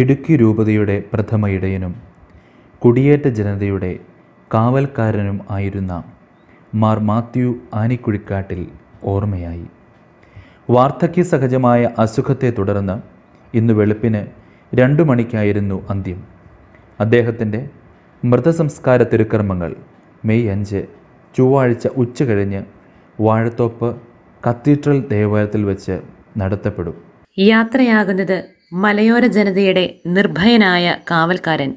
ഇടുക്കി രൂപതയുടെ പ്രഥമ ഇടയനും കുടിയേറ്റ ജനതയുടെ കാവൽക്കാരനും ആയിരുന്ന മാർ മാത്യു ആനിക്കുഴിക്കാട്ടിൽ ഓർമ്മയായി വാർദ്ധക്യ സഹജമായ അസുഖത്തെ തുടർന്ന് ഇന്ന് വെളുപ്പിന് രണ്ടു മണിക്കായിരുന്നു അന്ത്യം അദ്ദേഹത്തിൻ്റെ മൃതസംസ്കാര തിരുക്കർമ്മങ്ങൾ മെയ് അഞ്ച് ചൊവ്വാഴ്ച കഴിഞ്ഞ് വാഴത്തോപ്പ് കത്തീഡ്രൽ ദേവാലയത്തിൽ വെച്ച് നടത്തപ്പെടും യാത്രയാകുന്നത് മലയോര ജനതയുടെ നിർഭയനായ കാവൽക്കാരൻ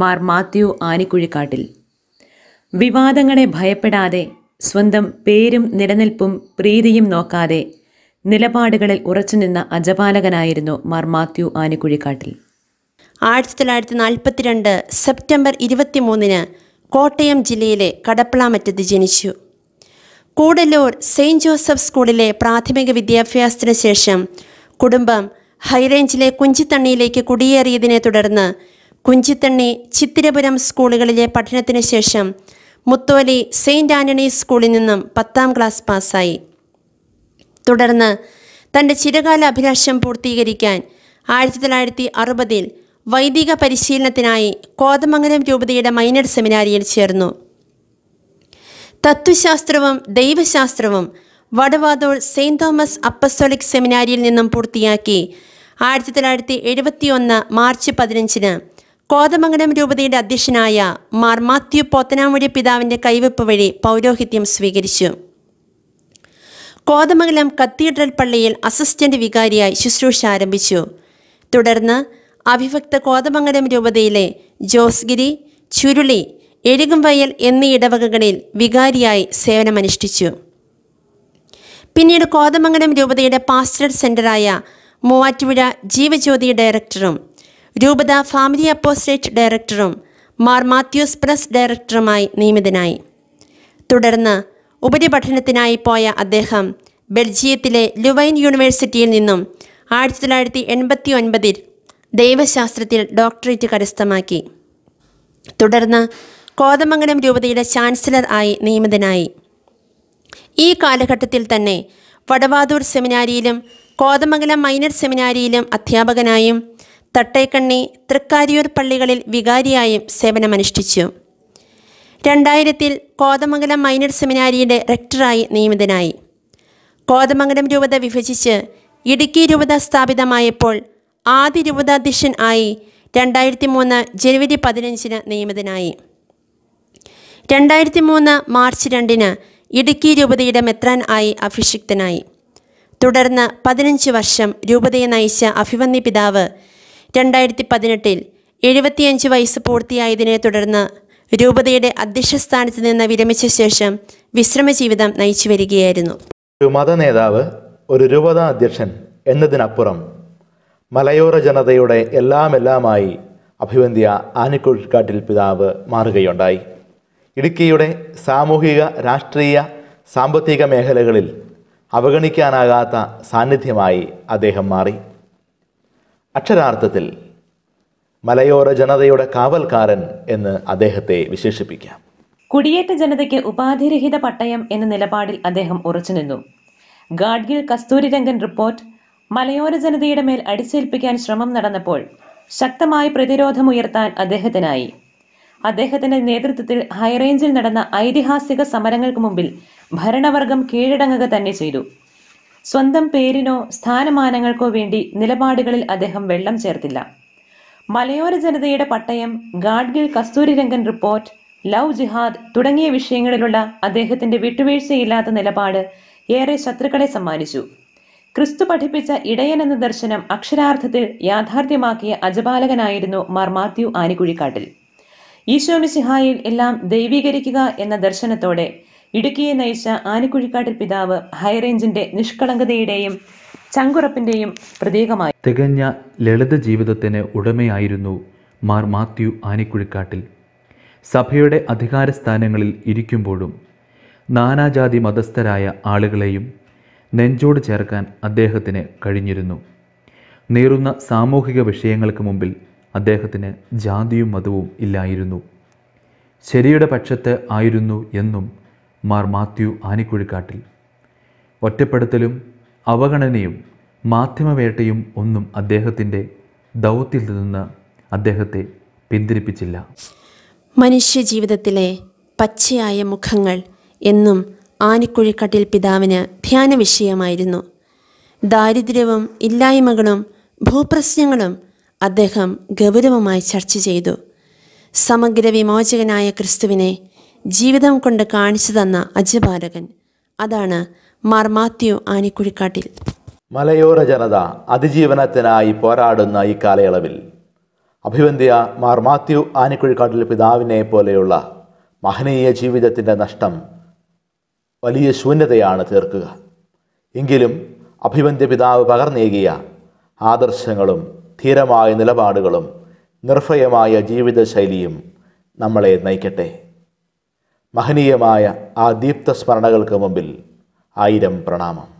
മാർ മാത്യു ആനിക്കുഴിക്കാട്ടിൽ വിവാദങ്ങളെ ഭയപ്പെടാതെ സ്വന്തം പേരും നിലനിൽപ്പും പ്രീതിയും നോക്കാതെ നിലപാടുകളിൽ ഉറച്ചുനിന്ന അജപാലകനായിരുന്നു മാർ മാത്യു ആനിക്കുഴിക്കാട്ടിൽ ആയിരത്തി തൊള്ളായിരത്തി നാൽപ്പത്തിരണ്ട് സെപ്റ്റംബർ ഇരുപത്തിമൂന്നിന് കോട്ടയം ജില്ലയിലെ കടപ്പളാമറ്റത്ത് ജനിച്ചു കൂടല്ലൂർ സെയിൻറ്റ് ജോസഫ് സ്കൂളിലെ പ്രാഥമിക വിദ്യാഭ്യാസത്തിന് ശേഷം കുടുംബം ഹൈറേഞ്ചിലെ കുഞ്ചിത്തണ്ണിയിലേക്ക് കുടിയേറിയതിനെ തുടർന്ന് കുഞ്ചിത്തണ്ണി ചിത്തിരപുരം സ്കൂളുകളിലെ പഠനത്തിന് ശേഷം മുത്തോലി സെയിൻറ് ആൻ്റണി സ്കൂളിൽ നിന്നും പത്താം ക്ലാസ് പാസ്സായി തുടർന്ന് തൻ്റെ ചിരകാല അഭിലാഷം പൂർത്തീകരിക്കാൻ ആയിരത്തി തൊള്ളായിരത്തി അറുപതിൽ വൈദിക പരിശീലനത്തിനായി കോതമംഗലം രൂപതയുടെ മൈനർ സെമിനാരിയിൽ ചേർന്നു തത്വശാസ്ത്രവും ദൈവശാസ്ത്രവും വടവാതോൾ സെയിൻറ് തോമസ് അപ്പസ്തോളിക് സെമിനാരിയിൽ നിന്നും പൂർത്തിയാക്കി ആയിരത്തി തൊള്ളായിരത്തി ഒന്ന് മാർച്ച് പതിനഞ്ചിന് കോതമംഗലം രൂപതയുടെ അധ്യക്ഷനായ മാർ മാത്യു പോത്തനാമൊഴി പിതാവിൻ്റെ കൈവെപ്പ് വഴി പൗരോഹിത്യം സ്വീകരിച്ചു കോതമംഗലം കത്തീഡ്രൽ പള്ളിയിൽ അസിസ്റ്റന്റ് വികാരിയായി ശുശ്രൂഷ ആരംഭിച്ചു തുടർന്ന് അവിഭക്ത കോതമംഗലം രൂപതയിലെ ജോസ്ഗിരി ചുരുളി എഴുകുംവയൽ എന്നീ ഇടവകകളിൽ വികാരിയായി സേവനമനുഷ്ഠിച്ചു പിന്നീട് കോതമംഗലം രൂപതയുടെ പാസ്റ്റർ സെൻ്ററായ മൂവാറ്റുപുഴ ജീവജ്യോതി ഡയറക്ടറും രൂപത ഫാമിലി അപ്പോസ്റ്റേറ്റ് ഡയറക്ടറും മാർ മാത്യൂസ് പ്രസ് ഡയറക്ടറുമായി നിയമിതനായി തുടർന്ന് ഉപരിപഠനത്തിനായി പോയ അദ്ദേഹം ബെൽജിയത്തിലെ ലുവൈൻ യൂണിവേഴ്സിറ്റിയിൽ നിന്നും ആയിരത്തി തൊള്ളായിരത്തി എൺപത്തി ഒൻപതിൽ ദൈവശാസ്ത്രത്തിൽ ഡോക്ടറേറ്റ് കരസ്ഥമാക്കി തുടർന്ന് കോതമംഗലം രൂപതയുടെ ചാൻസലർ ആയി നിയമിതനായി ഈ കാലഘട്ടത്തിൽ തന്നെ വടവാതൂർ സെമിനാരിയിലും കോതമംഗലം മൈനർ സെമിനാരിയിലും അധ്യാപകനായും തട്ടേക്കണ്ണി തൃക്കാരിയൂർ പള്ളികളിൽ വികാരിയായും സേവനമനുഷ്ഠിച്ചു രണ്ടായിരത്തിൽ കോതമംഗലം മൈനർ സെമിനാരിയുടെ റെക്ടറായി നിയമിതനായി കോതമംഗലം രൂപത വിഭജിച്ച് ഇടുക്കി രൂപത സ്ഥാപിതമായപ്പോൾ ആദ്യ രൂപതാധ്യക്ഷൻ ആയി രണ്ടായിരത്തി മൂന്ന് ജനുവരി പതിനഞ്ചിന് നിയമിതനായി രണ്ടായിരത്തി മൂന്ന് മാർച്ച് രണ്ടിന് ഇടുക്കി രൂപതയുടെ മെത്രാൻ ആയി അഭിഷിക്തനായി തുടർന്ന് പതിനഞ്ച് വർഷം രൂപതയെ നയിച്ച അഭിവന്ദി പിതാവ് രണ്ടായിരത്തി പതിനെട്ടിൽ എഴുപത്തിയഞ്ച് വയസ്സ് പൂർത്തിയായതിനെ തുടർന്ന് രൂപതയുടെ അധ്യക്ഷ സ്ഥാനത്ത് നിന്ന് വിരമിച്ച ശേഷം വിശ്രമ ജീവിതം നയിച്ചു വരികയായിരുന്നു ഒരു മത നേതാവ് ഒരു രൂപത അധ്യക്ഷൻ എന്നതിനപ്പുറം മലയോര ജനതയുടെ എല്ലാമെല്ലാമായി അഭിവന്ധ്യ ആനിക്കുഴിക്കാട്ടിൽ പിതാവ് മാറുകയുണ്ടായി ഇടുക്കിയുടെ സാമൂഹിക രാഷ്ട്രീയ സാമ്പത്തിക മേഖലകളിൽ അവഗണിക്കാനാകാത്ത സാന്നിധ്യമായി അദ്ദേഹം മാറി അക്ഷരാർത്ഥത്തിൽ മലയോര ജനതയുടെ കാവൽക്കാരൻ എന്ന് അദ്ദേഹത്തെ വിശേഷിപ്പിക്കാം കുടിയേറ്റ ജനതയ്ക്ക് ഉപാധിരഹിത പട്ടയം എന്ന നിലപാടിൽ അദ്ദേഹം ഉറച്ചുനിന്നു ഗാഡ്ഗിൽ കസ്തൂരിരംഗൻ റിപ്പോർട്ട് മലയോര ജനതയുടെ മേൽ അടിച്ചേൽപ്പിക്കാൻ ശ്രമം നടന്നപ്പോൾ ശക്തമായി പ്രതിരോധമുയർത്താൻ അദ്ദേഹത്തിനായി അദ്ദേഹത്തിന്റെ നേതൃത്വത്തിൽ ഹൈറേഞ്ചിൽ നടന്ന ഐതിഹാസിക സമരങ്ങൾക്ക് മുമ്പിൽ ഭരണവർഗം കീഴടങ്ങുക തന്നെ ചെയ്തു സ്വന്തം പേരിനോ സ്ഥാനമാനങ്ങൾക്കോ വേണ്ടി നിലപാടുകളിൽ അദ്ദേഹം വെള്ളം ചേർത്തില്ല മലയോര ജനതയുടെ പട്ടയം Gadgil Kasturirangan report love jihad തുടങ്ങിയ വിഷയങ്ങളിലുള്ള അദ്ദേഹത്തിന്റെ വിട്ടുവീഴ്ചയില്ലാത്ത നിലപാട് ഏറെ ശത്രുക്കളെ സമ്മാനിച്ചു ക്രിസ്തു പഠിപ്പിച്ച ഇടയൻ എന്ന ദർശനം അക്ഷരാർത്ഥത്തിൽ യാഥാർത്ഥ്യമാക്കിയ അജപാലകനായിരുന്നു മാർ മാത്യു ആനിക്കുഴിക്കാട്ടിൽ ഈശോമിസിഹായിൽ എല്ലാം ദൈവീകരിക്കുക എന്ന ദർശനത്തോടെ ഇടുക്കിയെ നയിച്ച ആനക്കുഴിക്കാട്ടിൽ പിതാവ് ഹൈറേഞ്ചിന്റെ നിഷ്കളങ്കതയുടെയും ചങ്കുറപ്പിന്റെയും പ്രതീകമായി തികഞ്ഞ ലളിത ജീവിതത്തിന് ഉടമയായിരുന്നു മാർ മാത്യു ആനക്കുഴിക്കാട്ടിൽ സഭയുടെ അധികാര സ്ഥാനങ്ങളിൽ ഇരിക്കുമ്പോഴും നാനാജാതി മതസ്ഥരായ ആളുകളെയും നെഞ്ചോട് ചേർക്കാൻ അദ്ദേഹത്തിന് കഴിഞ്ഞിരുന്നു നേറുന്ന സാമൂഹിക വിഷയങ്ങൾക്ക് മുമ്പിൽ അദ്ദേഹത്തിന് ജാതിയും മതവും ഇല്ലായിരുന്നു ശരിയുടെ പക്ഷത്ത് ആയിരുന്നു എന്നും മാർ മാത്യു ആനിക്കുഴിക്കാട്ടിൽ ഒറ്റപ്പെടുത്തലും അവഗണനയും മാധ്യമവേട്ടയും ഒന്നും അദ്ദേഹത്തിൻ്റെ ദൗത്യത്തിൽ നിന്ന് അദ്ദേഹത്തെ പിന്തിരിപ്പിച്ചില്ല മനുഷ്യജീവിതത്തിലെ പച്ചയായ മുഖങ്ങൾ എന്നും ആനിക്കുഴിക്കാട്ടിൽ പിതാവിന് ധ്യാന വിഷയമായിരുന്നു ദാരിദ്ര്യവും ഇല്ലായ്മകളും ഭൂപ്രശ്നങ്ങളും അദ്ദേഹം ഗൗരവമായി ചർച്ച ചെയ്തു സമഗ്ര വിമോചകനായ ക്രിസ്തുവിനെ ജീവിതം കൊണ്ട് കാണിച്ചു തന്ന അജപാലകൻ അതാണ് മാർ മാത്യു ആനിക്കുഴിക്കാട്ടിൽ മലയോര ജനത അതിജീവനത്തിനായി പോരാടുന്ന ഈ കാലയളവിൽ അഭിവന്ധ്യ മാർ മാത്യു ആനിക്കുഴിക്കാട്ടിൽ പിതാവിനെ പോലെയുള്ള മഹനീയ ജീവിതത്തിൻ്റെ നഷ്ടം വലിയ ശൂന്യതയാണ് തീർക്കുക എങ്കിലും അഭിവന്ധ്യ പിതാവ് പകർന്നേകിയ ആദർശങ്ങളും ധീരമായ നിലപാടുകളും നിർഭയമായ ജീവിതശൈലിയും നമ്മളെ നയിക്കട്ടെ മഹനീയമായ ആ ദീപ്ത സ്മരണകൾക്ക് മുമ്പിൽ ആയിരം പ്രണാമം